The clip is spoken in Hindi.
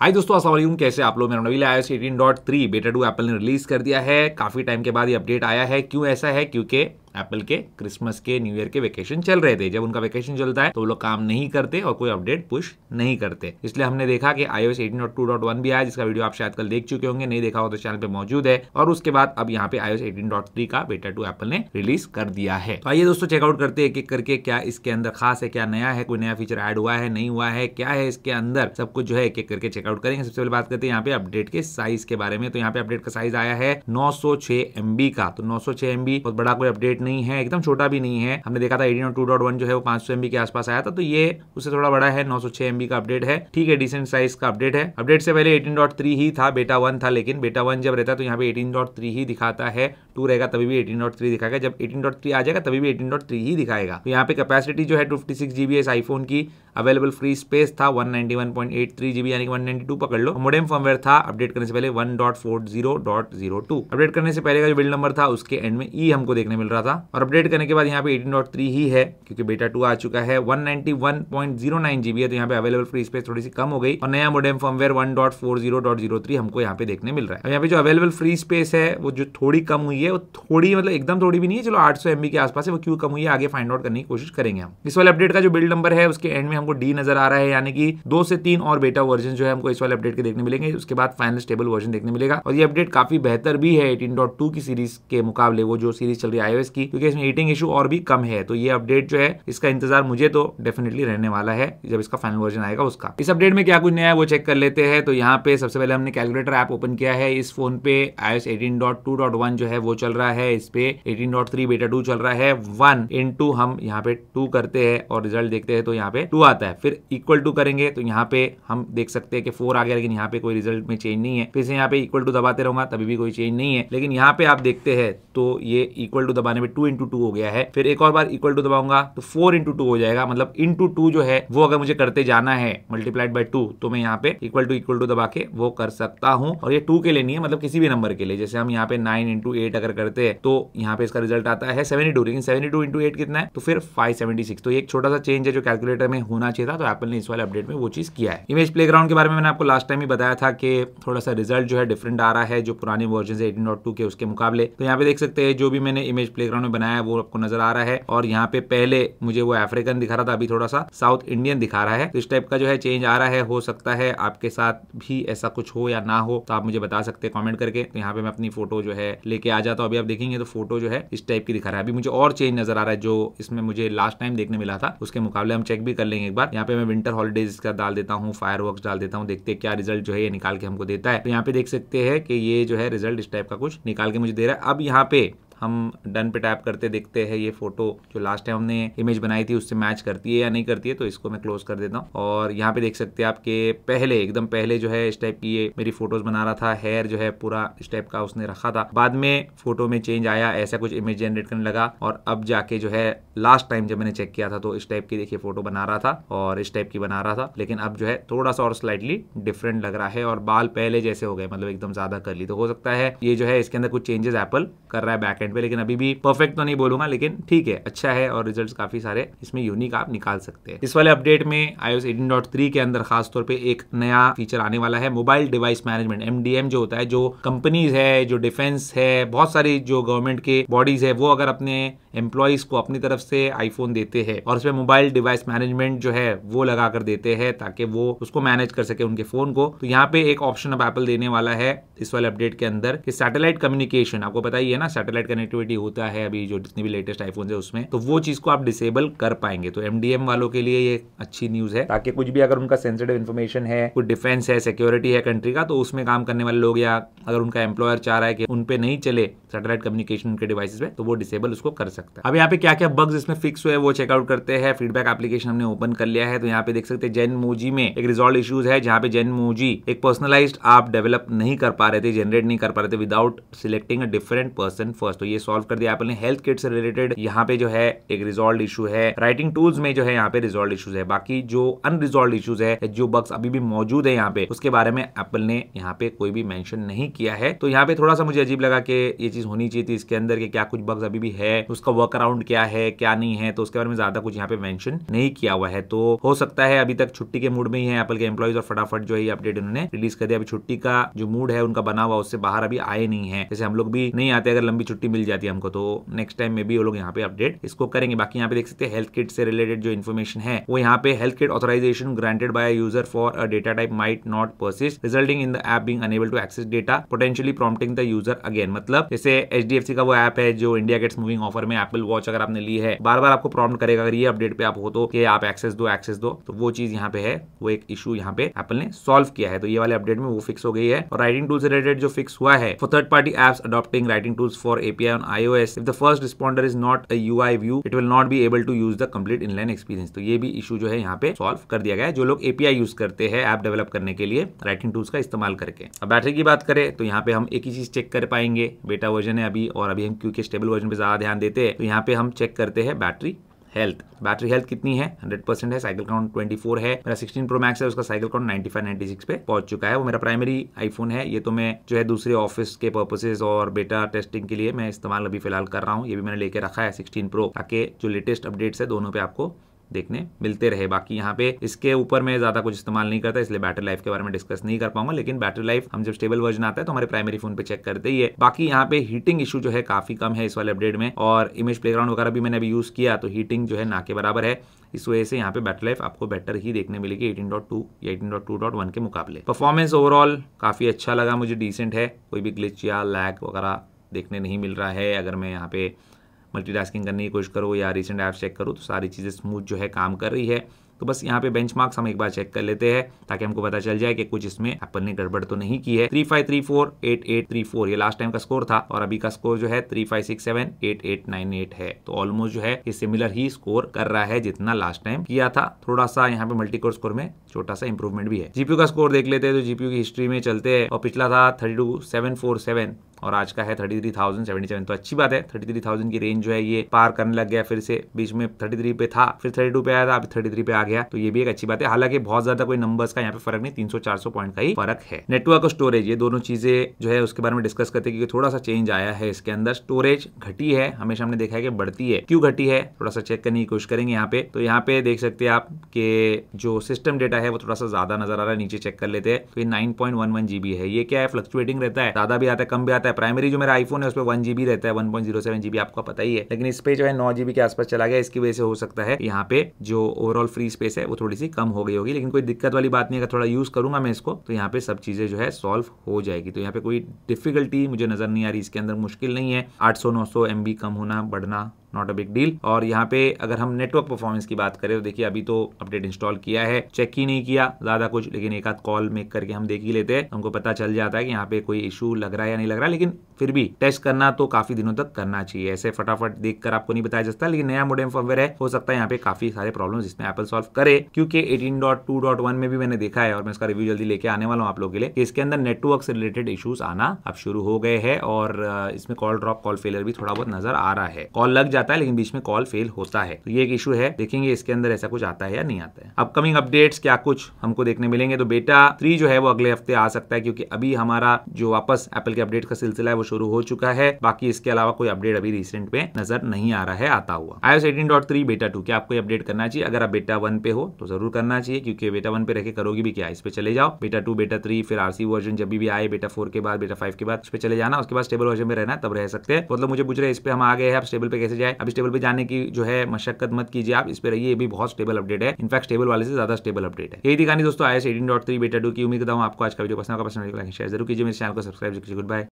हाय दोस्तों असल कैसे आप लोग मेरा नवील आया eighteen dot three beta two Apple ने रिलीज कर दिया है काफी टाइम के बाद ये अपडेट आया है क्यों ऐसा है क्योंकि एप्पल के क्रिसमस के न्यू ईयर के वेकेशन चल रहे थे जब उनका वेकेशन चलता है तो वो लोग काम नहीं करते और कोई अपडेट पुश नहीं करते इसलिए हमने देखा कि iOS eighteen two dot one भी आया जिसका वीडियो आप शायद कल देख चुके होंगे नहीं देखा हो तो चैनल पे मौजूद है और उसके बाद अब यहाँ पे आईओ एटीन डॉट थ्री का बेटा टू एप्पल ने रिलीज कर दिया है तो आइए दोस्तों चेकआउट करते हैं एक एक करके क्या इसके अंदर खास है क्या नया है कोई नया फीचर एड हुआ है नहीं हुआ है क्या है इसके अंदर सब कुछ जो है एक एक करके चेकआउट करेंगे सबसे पहले बात करते हैं यहाँ पे अपडेट के साइज के बारे में तो यहाँ पे अपडेट का साइज आया है नौ सौ का तो नौ सौ बहुत बड़ा कोई अपडेट नहीं है एकदम छोटा भी नहीं है हमने देखा था एडीनो टू जो है वो पांच सौ एमबी के आसपास आया था तो ये उससे थोड़ा बड़ा है नौ सौ छह का अपडेट है ठीक है डिसेंट साइज का अपडेट है अपडेट से पहले एटीन डॉट थ्री ही था बेटा वन था लेकिन बेटा वन जब रहता है तो यहाँ पे एटीन डॉट थ्री ही दिखाता है टू रहेगा तभी भी एटीन डॉट थ्री दिखाएगा जब एटीन डॉट थ्री आ जाएगा तभी भी एटीन डॉट थ्री ही दिखाएगा तो यहाँ पे कैपेसिटी जो है टू फिफ्टी इस आईफोन की अवेलेबल फ्री स्पेस था one ninety eight three GB यानी वन टू पकड़ लो मोडेम फर्मवेयर था अपडेट करने से पहले one dot four zero update करने से पहले का जो बिल्ड नंबर था उसके एंड में ई e हमको देखने मिल रहा था था और अपडेट करने के बाद यहाँ पे 18.3 ही है क्योंकि बेटा 2 आ चुका है 191.09 जीबी है तो यहाँ पे अवेलेबल फ्री स्पेस थोड़ी सी कम हो गई और नया मोडेम फर्मवेयर 1.40.03 हमको यहाँ पे देखने मिल रहा है यहाँ पे जो अवेलेबल फ्री स्पेस है वो जो थोड़ी कम हुई है वो थोड़ी मतलब एकदम थोड़ी भी नहीं है चलो आठ सौ के आसपास है वो क्यों कम हुई है आगे फाइंड आउट करने की कोशिश करेंगे हम इस वाले अपडेट का जो बिल्ड नंबर है उसके एंड में हमको डी नजर आ रहा है यानी कि दो से तीन और बेटा वर्जन जो है हमको इस वाले अपडेट के देखने मिलेंगे उसके बाद फाइनल स्टेबल वर्जन देखने मिलेगा और ये अपडेट काफी बेहतर भी है एटीन की सीरीज के मुकाबले वो जो सीरीज चल रही है आईओएस की क्योंकि इसमें हीटिंग इशू और भी कम है तो ये अपडेट जो है इसका इंतजार मुझे तो डेफिनेटली रहने वाला है जब इसका फाइनल वर्जन आएगा उसका इस अपडेट में क्या कुछ नया है वो चेक कर लेते हैं तो यहाँ पे सबसे पहले हमने कैलकुलेटर ऐप ओपन किया है इस फोन पे आई एस एटीन जो है वो चल रहा है इस पे एटीन बेटा टू चल रहा है वन इन हम यहाँ पे टू करते हैं और रिजल्ट देखते हैं तो यहाँ पे टू आता है फिर इक्वल टू करेंगे तो यहाँ पे हम देख सकते हैं कि फोर आ गया लेकिन यहाँ पे कोई रिजल्ट में चेंज नहीं है फिर से यहाँ पे इक्वल टू दबाते रहूंगा तभी भी कोई चेंज नहीं है लेकिन यहाँ पे आप देखते हैं तो ये इक्वल टू दबाने अभी टू इंटू टू हो गया है फिर एक और बार इक्वल टू दबाऊंगा तो फोर इंटू टू हो जाएगा मतलब इंटू टू जो है वो अगर मुझे करते जाना है मल्टीप्लाइड बाई टू तो मैं यहाँ पे इक्वल टू इक्वल टू दबा के वो कर सकता हूँ और ये टू के लिए नहीं है मतलब किसी भी नंबर के लिए जैसे हम यहाँ पे नाइन इंटू एट अगर करते हैं तो यहाँ पे इसका रिजल्ट आता है सेवेंटी टू लेकिन सेवेंटी टू इंटू एट कितना है तो फिर फाइव सेवेंटी सिक्स तो एक छोटा सा चेंज है जो कैलकुलेटर में होना चाहिए था तो एप्पल ने इस वाले अपडेट में वो चीज किया है इमेज प्ले के बारे में मैंने आपको लास्ट टाइम ही बताया था कि थोड़ा सा रिजल्ट जो है डिफरेंट आ रहा है जो पुराने वर्जन है एटीन के उसके मुकाबले तो यहाँ पे देख सकते हैं जो भी मैंने इमेज प्ले बैकग्राउंड में बनाया है वो आपको नजर आ रहा है और यहाँ पे पहले मुझे वो अफ्रीकन दिखा रहा था अभी थोड़ा सा साउथ इंडियन दिखा रहा है तो इस टाइप का जो है चेंज आ रहा है हो सकता है आपके साथ भी ऐसा कुछ हो या ना हो तो आप मुझे बता सकते हैं कॉमेंट करके तो यहाँ पे मैं अपनी फोटो जो है लेके आ जाता हूँ अभी आप देखेंगे तो फोटो जो है इस टाइप की दिखा रहा है अभी मुझे और चेंज नजर आ रहा है जो इसमें मुझे लास्ट टाइम देखने मिला था उसके मुकाबले हम चेक भी कर लेंगे एक बार यहाँ पे मैं विंटर हॉलीडेज का डाल देता हूँ फायर डाल देता हूँ देखते क्या रिजल्ट जो है ये निकाल के हमको देता है तो यहाँ पे देख सकते हैं कि ये जो है रिजल्ट इस टाइप का कुछ निकाल के मुझे दे रहा है अब यहाँ पे हम डन पे टैप करते देखते हैं ये फोटो जो लास्ट टाइम हमने इमेज बनाई थी उससे मैच करती है या नहीं करती है तो इसको मैं क्लोज कर देता हूँ और यहाँ पे देख सकते हैं आपके पहले एकदम पहले जो है इस टाइप की ये मेरी फोटोज बना रहा था हेयर जो है पूरा इस टाइप का उसने रखा था बाद में फोटो में चेंज आया ऐसा कुछ इमेज जनरेट करने लगा और अब जाके जो है लास्ट टाइम जब मैंने चेक किया था तो इस टाइप की देखिए फोटो बना रहा था और इस टाइप की बना रहा था लेकिन अब जो है थोड़ा सा और स्लाइटली डिफरेंट लग रहा है और बाल पहले जैसे हो गए मतलब एकदम ज्यादा कर ली तो हो सकता है ये जो है इसके अंदर कुछ चेंजेस एप्पल कर रहा है बैक मार्केट पे लेकिन अभी भी परफेक्ट तो नहीं बोलूंगा लेकिन ठीक है अच्छा है और रिजल्ट काफी सारे इसमें यूनिक आप निकाल सकते हैं इस वाले अपडेट में आईओएस 18.3 के अंदर खासतौर पर एक नया फीचर आने वाला है मोबाइल डिवाइस मैनेजमेंट एमडीएम जो होता है जो कंपनीज है जो डिफेंस है बहुत सारी जो गवर्नमेंट के बॉडीज है वो अगर अपने एम्प्लॉयज को अपनी तरफ से आईफोन देते हैं और उसमें मोबाइल डिवाइस मैनेजमेंट जो है वो लगा कर देते हैं ताकि वो उसको मैनेज कर सके उनके फोन को तो यहाँ पे एक ऑप्शन अब एप्पल देने वाला है इस वाले अपडेट के अंदर कि सैटेलाइट कम्युनिकेशन आपको पता ही है ना सैटेलाइट कनेक्टिविटी होता है अभी जो जितनी भी लेटेस्ट आईफोन है उसमें तो वो चीज़ को आप डिसेबल कर पाएंगे तो एमडीएम वालों के लिए ये अच्छी न्यूज़ है ताकि कुछ भी अगर उनका सेंसिटिव इन्फॉर्मेशन है कुछ डिफेंस है सिक्योरिटी है कंट्री का तो उसमें काम करने वाले लोग या अगर उनका एम्प्लॉयर चाह रहा है कि उन नहीं चले सैटेलाइट कम्युनिकेशन के डिवाइस पे तो वो डिसेबल उसको कर सकता है अब यहाँ पे क्या क्या बग्स इसमें फिक्स हुए वो चेकआउट करते हैं फीडबैक एप्लीकेशन हमने ओपन कर लिया है तो यहाँ पे देख सकते हैं जेन मोजी में एक रिजॉल्व इश्यूज है जहाँ पे जेन मोजी एक पर्सनलाइज आप डेवलप नहीं कर पा रहे थे जनरेट नहीं कर पा रहे थे without selecting a different person first तो ये सॉल्व कर दिया आपने हेल्थ किट से रिलेटेड यहाँ पे जो है एक रिजॉल्व इशू है राइटिंग टूल्स में जो है यहाँ पे रिजॉल्व इशूज है बाकी जो अनरिजॉल्व इशूज है जो बग्स अभी भी मौजूद है यहाँ पे उसके बारे में एप्पल ने यहाँ पे कोई भी मेंशन नहीं किया है तो यहाँ पे थोड़ा सा मुझे अजीब लगा कि ये चीज चीज़ होनी चाहिए थी इसके अंदर के क्या कुछ बग्स अभी भी है उसका वर्क अराउंड क्या है क्या नहीं है तो उसके बारे में ज्यादा कुछ यहाँ पे मैंशन नहीं किया हुआ है तो हो सकता है अभी तक छुट्टी के मूड में ही है एप्पल के एम्प्लॉइज और फटाफट जो है अपडेट उन्होंने रिलीज कर दिया अभी छुट्टी का जो मूड है उनका बना हुआ उससे बाहर अभी आए नहीं है जैसे हम लोग भी नहीं आते अगर लंबी छुट्टी मिल जाती है हमको तो नेक्स्ट टाइम में भी वो लोग यहाँ पे अपडेट इसको करेंगे बाकी यहाँ पे देख सकते हेल्थ किट से रिलेटेड जो इन्फॉर्मेशन है वो यहाँ पे health kit authorisation granted by user for a data type might not persist resulting in the app being unable to access data potentially prompting the user again मतलब जैसे से एच डी एफ सी का वो ऐप है जो इंडिया गेट्स मूविंग ऑफर में एपल वॉच अगर आपने ली है बार बार आपको प्रॉब्लम करेगा अगर ये अपडेट पे आप हो तो कि आप एक्सेस दो एक्सेस दो तो वो चीज यहाँ पे है वो एक इशू यहाँ पे एपल ने सॉल्व किया है तो ये वाले अपडेट में वो फिक्स हो गई है और राइटिंग टूल्स रिलेटेड जो फिक्स हुआ है for third party apps adopting writing tools for API on iOS if the first responder is not a UI view it will not be able to use the complete inline experience तो ये भी इशू जो है यहाँ पे सॉल्व कर दिया गया है जो लोग एपीआई यूज करते हैं ऐप डेवलप करने के लिए राइटिंग टूल्स का इस्तेमाल करके अब बैटरी की बात करें तो यहाँ पे हम एक ही चीज चेक कर पाएंगे बेटा वर्जन है अभी और अभी हम क्योंकि स्टेबल वर्जन पे ज़्यादा ध्यान देते हैं तो यहाँ पे हम चेक करते हैं बैटरी हेल्थ बैटरी हेल्थ कितनी है 100 है साइकिल काउंट 24 है मेरा 16 प्रो मैक्स है उसका साइकिल काउंट 95 96 पे पहुंच चुका है वो मेरा प्राइमरी आईफोन है ये तो मैं जो है दूसरे ऑफिस के पर्पसेज और बेटा टेस्टिंग के लिए मैं इस्तेमाल अभी फिलहाल कर रहा हूँ ये भी मैंने लेके रखा है सिक्सटीन प्रो ताकि जो लेटेस्ट अपडेट्स है दोनों पे आपको देखने मिलते रहे बाकी यहाँ पे इसके ऊपर मैं ज्यादा कुछ इस्तेमाल नहीं करता इसलिए बैटरी लाइफ के बारे में डिस्कस नहीं कर पाऊंगा लेकिन बैटरी लाइफ हम जब स्टेबल वर्जन आता है तो हमारे प्राइमरी फोन पे चेक करते ही है बाकी यहाँ पे हीटिंग इशू जो है काफी कम है इस वाले अपडेट में और इमेज प्लेग्राउंड वगैरह भी मैंने अभी यूज किया तो हीटिंग जो है ना के बराबर है इस वजह से यहाँ पे बैटरी लाइफ आपको बेटर ही देखने मिलेगी एटीन या 18.2.1 के मुकाबले परफॉर्मेंस ओवरऑल काफी अच्छा लगा मुझे डिसेंट है कोई भी ग्लिच या लैग वगैरह देखने नहीं मिल रहा है अगर मैं यहाँ पे मल्टीटास्किंग करने की कोशिश करो या रिसेंट ऐप्स चेक करो तो सारी चीज़ें स्मूथ जो है काम कर रही है तो बस यहाँ पे बेंचमार्क्स हम एक बार चेक कर लेते हैं ताकि हमको पता चल जाए कि कुछ इसमें एप्पल ने गड़बड़ तो नहीं की है three five three four eight eight three four ये लास्ट टाइम का स्कोर था और अभी का स्कोर जो है three five six seven eight eight nine eight है तो ऑलमोस्ट जो है ये सिमिलर ही स्कोर कर रहा है जितना लास्ट टाइम किया था थोड़ा सा यहाँ पे मल्टीकोर स्कोर में छोटा सा इंप्रूवमेंट भी है जीपीयू का स्कोर देख लेते हैं तो जीपीयू की हिस्ट्री में चलते हैं और पिछला था thirty two seven four seven और आज का है thirty three thousand seventy seven तो अच्छी बात है थर्टी थ्री थाउजेंड की रेंज जो है ये पार करने लग गया फिर से बीच में थर्टी थ्री पे था फिर थर्टी टू पे आया था अभी थर्टी थ्री पे आ गया तो ये भी एक अच्छी बात है हालांकि बहुत ज्यादा कोई नंबर्स का यहाँ पे फर्क नहीं तीन सौ चार सौ पॉइंट का ही फर्क है नेटवर्क और स्टोरेज ये दोनों चीजें जो है उसके बारे में डिस्कस करते हैं क्योंकि थोड़ा सा चेंज आया है इसके अंदर स्टोरेज घटी है हमेशा हमने देखा है कि बढ़ती है क्यों घटी है थोड़ा सा चेक करने की कोशिश करेंगे यहाँ पे तो यहाँ पे देख सकते हैं आप कि जो सिस्टम डेटा है वो थोड़ा सा ज्यादा नजर आ रहा है नीचे चेक कर लेते हैं तो ये nine point one one GB है ये क्या है फ्लक्चुएटिंग रहता है ज्यादा भी आता है कम भी आता है आता है प्राइमरी जो मेरा आईफोन है उस पर वन जीबी रहता है one point zero seven GB आपको पता ही है लेकिन इस पे जो है नौ जीबी के आसपास चला गया इसकी वजह से हो सकता है यहाँ पे जो ओवरऑल फ्री स्पेस है वो थोड़ी सी कम हो गई होगी लेकिन कोई दिक्कत वाली बात नहीं अगर थोड़ा यूज करूंगा मैं इसको तो यहाँ पे सब चीजें जो है सॉल्व हो जाएगी तो यहाँ पे कोई डिफिकल्टी मुझे नजर नहीं आ रही इसके अंदर मुश्किल नहीं है आठ सौ नौ सौ कम होना बढ़ना नॉट अ बिग डील और यहाँ पे अगर हम नेटवर्क परफॉर्मेंस की बात करें तो देखिए अभी तो अपडेट इंस्टॉल किया है चेक ही नहीं किया ज्यादा कुछ लेकिन एक आध कॉल मेक करके हम देख ही लेते हैं हमको पता चल जाता है कि यहाँ पे कोई इशू लग रहा है या नहीं लग रहा लेकिन फिर भी टेस्ट करना तो काफी दिनों तक करना चाहिए ऐसे फटाफट देख कर आपको नहीं बताया जाता लेकिन नया मोडेम फॉर्मवेयर है हो सकता है यहाँ पे काफी सारे प्रॉब्लम जिसमें एपल सॉल्व करे क्योंकि एटीन में भी मैंने देखा है और मैं इसका रिव्यू जल्दी लेके आने वाला हूँ आप लोग के लिए इसके अंदर नेटवर्क से रिलेटेड इशूज आना अब शुरू हो गए है और इसमें कॉल ड्रॉप कॉल फेलियर भी थोड़ा बहुत नजर आ रहा है कॉल लग जाता जाता है लेकिन बीच में कॉल फेल होता है तो ये एक इशू है देखेंगे इसके अंदर ऐसा कुछ आता है या नहीं आता है अपकमिंग अपडेट्स क्या कुछ हमको देखने मिलेंगे तो बेटा थ्री जो है वो अगले हफ्ते आ सकता है क्योंकि अभी हमारा जो वापस एप्पल के अपडेट का सिलसिला है वो शुरू हो चुका है बाकी इसके अलावा कोई अपडेट अभी रिसेंट में नजर नहीं आ रहा है आता हुआ आई एस बेटा टू क्या आपको अपडेट करना चाहिए अगर आप बेटा वन पे हो तो जरूर करना चाहिए क्योंकि बेटा वन पे रह के करोगे भी क्या इस पे चले जाओ बेटा टू बेटा थ्री फिर आरसी वर्जन जब भी आए बेटा फोर के बाद बेटा फाइव के बाद उस पर चले जाना उसके बाद स्टेबल वर्जन में रहना तब रह सकते हैं तो मतलब मुझे पूछ रहे इस पे हम आ गए हैं आप स्टेबल पे कैसे जाए अब स्टेबल पे पर जाने की जो है मशक्कत मत कीजिए आप इस पर रहिए भी बहुत स्टेबल अपडेट है इनफैक्ट स्टेबल वाले से ज्यादा स्टेबल अपडेट है यही दिखानी दोस्तों iOS eighteen dot three beta two की उम्मीद करता हूँ आपको आज का वीडियो पसंद होगा पसंद शेयर तो जरूर कीजिए मेरे चैनल को सब्सक्राइब कीजिए गुड बाय